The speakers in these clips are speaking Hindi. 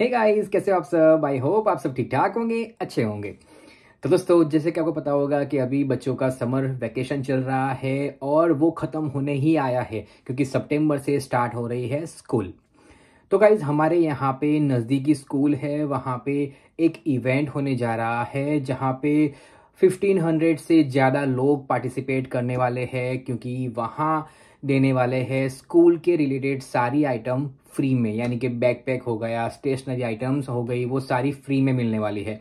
हे hey गाइस कैसे हो आप सब आई होप आप सब ठीक ठाक होंगे अच्छे होंगे तो दोस्तों जैसे कि आपको पता होगा कि अभी बच्चों का समर वैकेशन चल रहा है और वो ख़त्म होने ही आया है क्योंकि सितंबर से स्टार्ट हो रही है स्कूल तो गाइज हमारे यहाँ पे नज़दीकी स्कूल है वहाँ पे एक इवेंट होने जा रहा है जहाँ पे 1500 से ज़्यादा लोग पार्टिसिपेट करने वाले हैं क्योंकि वहाँ देने वाले हैं स्कूल के रिलेटेड सारी आइटम फ्री में यानी कि बैकपैक हो गया स्टेशनरी आइटम्स हो गई वो सारी फ्री में मिलने वाली है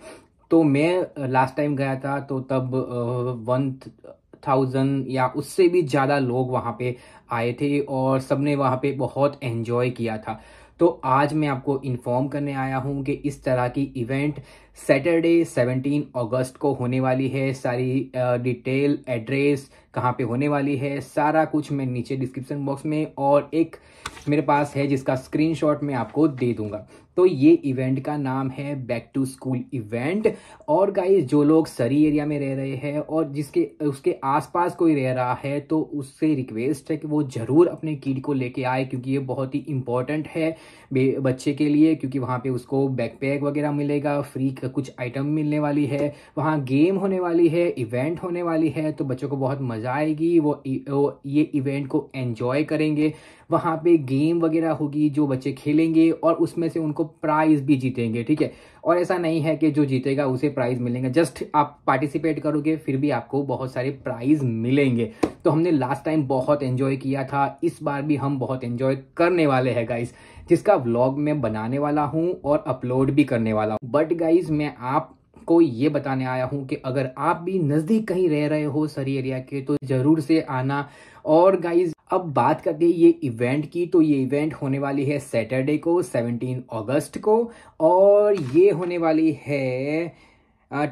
तो मैं लास्ट टाइम गया था तो तब वन थाउजेंड या उससे भी ज़्यादा लोग वहाँ पे आए थे और सबने वहाँ पे बहुत एन्जॉय किया था तो आज मैं आपको इन्फॉर्म करने आया हूँ कि इस तरह की इवेंट सैटरडे 17 अगस्त को होने वाली है सारी डिटेल एड्रेस कहाँ पे होने वाली है सारा कुछ मैं नीचे डिस्क्रिप्शन बॉक्स में और एक मेरे पास है जिसका स्क्रीनशॉट मैं आपको दे दूंगा तो ये इवेंट का नाम है बैक टू स्कूल इवेंट और गाइस जो लोग सरी एरिया में रह रहे हैं और जिसके उसके आसपास कोई रह रहा है तो उससे रिक्वेस्ट है कि वो ज़रूर अपने किड को लेके आए क्योंकि ये बहुत ही इंपॉर्टेंट है बच्चे के लिए क्योंकि वहाँ पे उसको बैकपैक वगैरह मिलेगा फ्री पर तो कुछ आइटम मिलने वाली है वहाँ गेम होने वाली है इवेंट होने वाली है तो बच्चों को बहुत मज़ा आएगी वो, e, वो ये इवेंट को एन्जॉय करेंगे वहाँ पे गेम वगैरह होगी जो बच्चे खेलेंगे और उसमें से उनको प्राइज़ भी जीतेंगे ठीक है और ऐसा नहीं है कि जो जीतेगा उसे प्राइज़ मिलेंगे जस्ट आप पार्टिसिपेट करोगे फिर भी आपको बहुत सारे प्राइज़ मिलेंगे तो हमने लास्ट टाइम बहुत एंजॉय किया था इस बार भी हम बहुत एंजॉय करने वाले हैं गाइस जिसका व्लॉग मैं बनाने वाला हूँ और अपलोड भी करने वाला हूँ बट गाइज मैं आप आपको ये बताने आया हूँ कि अगर आप भी नज़दीक कहीं रह रहे हो सरी एरिया के तो ज़रूर से आना और गाइज अब बात करते हैं ये इवेंट की तो ये इवेंट होने वाली है सैटरडे को 17 अगस्त को और ये होने वाली है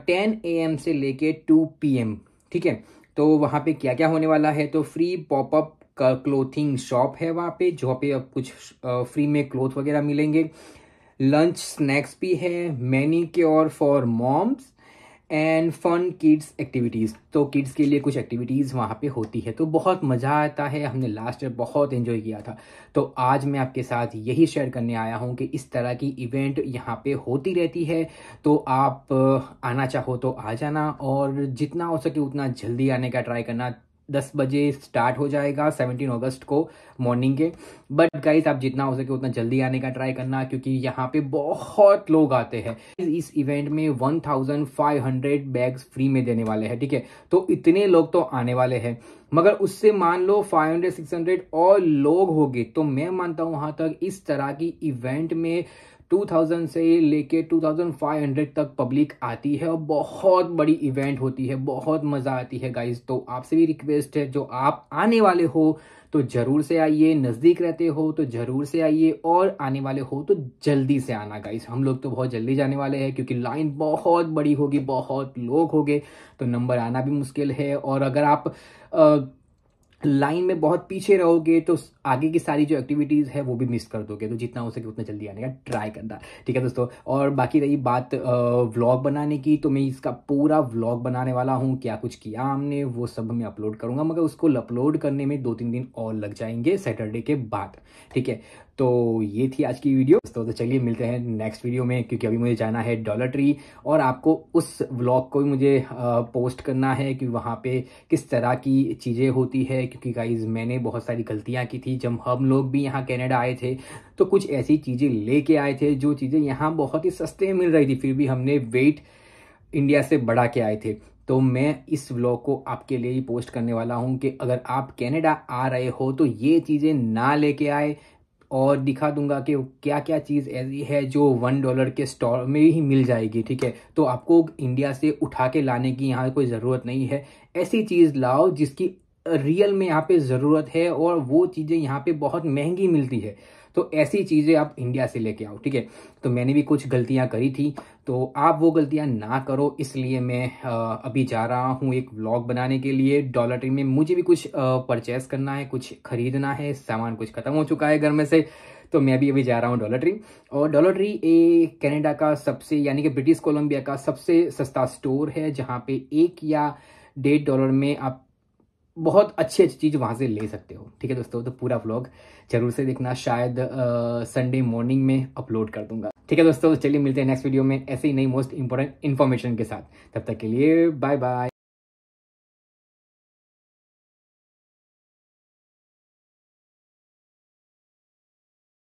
टेन ए एम से लेके टू पी एम ठीक है तो वहाँ पे क्या क्या होने वाला है तो फ्री पॉपअप क्लोथिंग शॉप है वहाँ पे जहाँ पे अब कुछ फ्री में क्लोथ वगैरह मिलेंगे लंच स्नैक्स भी है manicure for moms and fun kids activities तो किड्स के लिए कुछ एक्टिविटीज़ वहाँ पे होती है तो बहुत मज़ा आता है हमने लास्ट ईयर बहुत एंजॉय किया था तो आज मैं आपके साथ यही शेयर करने आया हूँ कि इस तरह की इवेंट यहाँ पे होती रहती है तो आप आना चाहो तो आ जाना और जितना हो सके उतना जल्दी आने का ट्राई करना दस बजे स्टार्ट हो जाएगा सेवनटीन अगस्त को मॉर्निंग के बट गाइज आप जितना हो सके उतना जल्दी आने का ट्राई करना क्योंकि यहाँ पे बहुत लोग आते हैं इस इवेंट में one thousand five hundred bags free में देने वाले हैं ठीक है तो इतने लोग तो आने वाले हैं मगर उससे मान लो सिक्स हंड्रेड और लोग होंगे तो मैं मानता हूँ वहां तक इस तरह की इवेंट में 2000 से लेके 2500 तक पब्लिक आती है और बहुत बड़ी इवेंट होती है बहुत मज़ा आती है गाइज तो आपसे भी रिक्वेस्ट है जो आप आने वाले हो तो ज़रूर से आइए नज़दीक रहते हो तो ज़रूर से आइए और आने वाले हो तो जल्दी से आना गाइज हम लोग तो बहुत जल्दी जाने वाले हैं क्योंकि लाइन बहुत बड़ी होगी बहुत लोग होंगे तो नंबर आना भी मुश्किल है और अगर आप आ, लाइन में बहुत पीछे रहोगे तो आगे की सारी जो एक्टिविटीज़ है वो भी मिस कर दोगे तो जितना हो सके उतना जल्दी आने का ट्राई करना ठीक है दोस्तों और बाकी रही बात व्लॉग बनाने की तो मैं इसका पूरा व्लॉग बनाने वाला हूँ क्या कुछ किया हमने वो सब मैं अपलोड करूँगा मगर उसको अपलोड करने में दो तीन दिन और लग जाएंगे सैटरडे के बाद ठीक है तो ये थी आज की वीडियो दोस्तों तो चलिए मिलते हैं नेक्स्ट वीडियो में क्योंकि अभी मुझे जाना है डॉलर ट्री और आपको उस व्लॉग को भी मुझे पोस्ट करना है कि वहाँ पे किस तरह की चीज़ें होती है क्योंकि गाइज मैंने बहुत सारी गलतियाँ की थी जब हम लोग भी यहाँ कैनेडा आए थे तो कुछ ऐसी चीज़ें लेके आए थे जो चीज़ें यहाँ बहुत ही सस्ते में मिल रही थी फिर भी हमने वेट इंडिया से बढ़ा के आए थे तो मैं इस व्लॉग को आपके लिए ही पोस्ट करने वाला हूं कि अगर आप कनाडा आ रहे हो तो ये चीज़ें ना लेके आए और दिखा दूंगा कि क्या क्या चीज़ ऐसी है जो वन डॉलर के स्टॉल में ही मिल जाएगी ठीक है तो आपको इंडिया से उठा के लाने की यहाँ कोई ज़रूरत नहीं है ऐसी चीज़ लाओ जिसकी रियल में यहाँ पे ज़रूरत है और वो चीज़ें यहाँ पे बहुत महंगी मिलती है तो ऐसी चीज़ें आप इंडिया से लेके आओ ठीक है तो मैंने भी कुछ गलतियाँ करी थी तो आप वो गलतियाँ ना करो इसलिए मैं अभी जा रहा हूँ एक व्लॉग बनाने के लिए डॉलर ट्री में मुझे भी कुछ परचेस करना है कुछ खरीदना है सामान कुछ ख़त्म हो चुका है घर में से तो मैं भी अभी जा रहा हूँ डॉलर ट्री और डॉलर ट्री ए कैनेडा का सबसे यानी कि ब्रिटिश कोलंबिया का सबसे सस्ता स्टोर है जहाँ पे एक या डेढ़ डॉलर में आप बहुत अच्छी अच्छी चीज़ वहाँ से ले सकते हो ठीक है दोस्तों तो पूरा ब्लॉग जरूर से देखना शायद संडे मॉर्निंग में अपलोड कर दूंगा ठीक है दोस्तों चलिए मिलते हैं नेक्स्ट वीडियो में ऐसे ही नई मोस्ट इंपॉर्टेंट इन्फॉर्मेशन के साथ तब तक के लिए बाय बाय